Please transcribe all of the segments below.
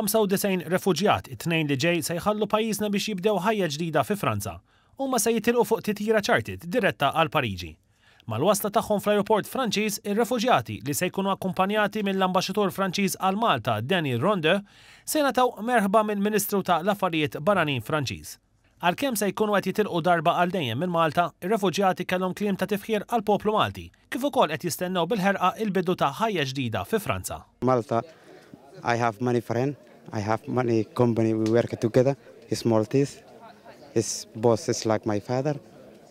95 refugjat, it-tnejn li ġej se jħallu pajjiżna biex jibdew ħajja ġdida fi Franza u ma se jitilqu fuq titjira ċartit diretta għal Pariġi. Mal-wasla tagħhom fl-aeroport Franċiż, ir-refuġjati li se jkunu akkumpanjati mill-ambaxxatur Franċiż għal Malta Danny Ronde se nataw merħba mill-Ministru ta' l-Affarijiet Barranin Franċiż. Għalkemm se jkunu qed jitilqu darba għal dejjem minn Malta, ir-refuġjati kellhom kliem ta' tifħir għal poplu Malti, kif ukoll qed jistennew bil-ħerqa il-bidu ta' ħajja ġdida fi Franza. Malta I have many friends. I have many company. We work together. He's Maltese. His boss is like my father.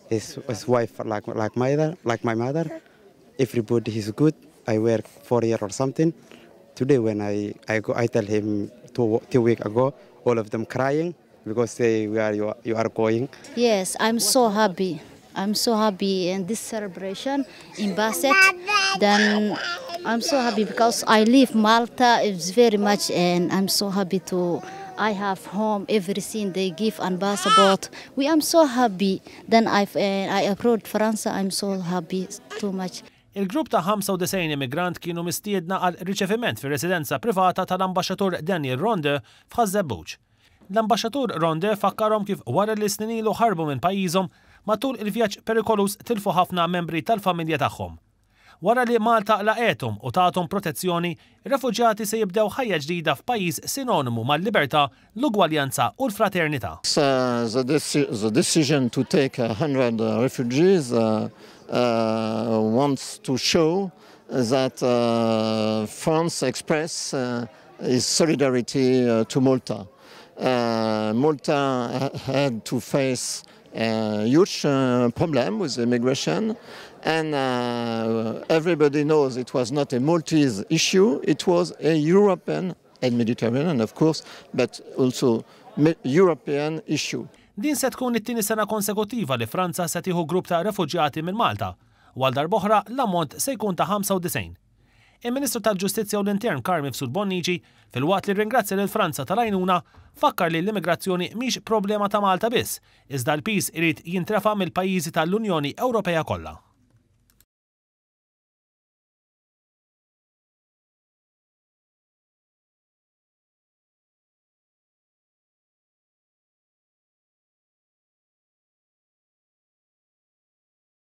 His, his wife like like my mother. Like my mother. Everybody is good. I work four year or something. Today when I I go, I tell him two two week ago, all of them crying because they where you are, you are going. Yes, I'm so happy. I'm so happy in this celebration in Basset. Then I'm so happy because I live Malta. It's very much, and I'm so happy to. I have home, everything they give and passport. We am so happy. Then I uh, I approached France. I'm so happy too much. Il-grupp ta' 95 immigrant kienu mistiedna għal riċeviment fir residenza privata tal ambasġatur Daniel Ronde f'Ħazzebuċ. l ambasġatur Ronde fakkarhom kif wara li ilu ħarbu minn pajjiżhom matul il-vjaġġ perikolus tilfu ħafna membri tal-familja tagħhom. Wara li Malta laqetum u tagħhom protezzjoni, refugjati se jibdew ħajja ġdida f'pajjiż sinonimu mal-libertà, l-ugwaljanza u l-fraternità. Uh, the decision to take 100 uh, refugees uh, uh, wants to show that uh, France express uh, its solidarity uh, to Malta. Uh, Malta had to face huge uh, problem with immigration. And uh, everybody knows it was not a Maltese issue, it was a European and Mediterranean, of course, but also European issue. Din se tkun it-tieni sena konsekutiva li Franza se tieħu grupp ta' refuġjati minn Malta, għal darboħra l-ammont se jkun ta' 95. il-Ministru tal ġustizja u l-Intern Karmif Sulbonniġi fil wat li ringrazzja l Franza tal-għajnuna fakkar li l-immigrazzjoni miex problema ta' Malta biss, iżda l-pis irid jintrefa mill-pajjiżi tal-Unjoni Ewropea kollha.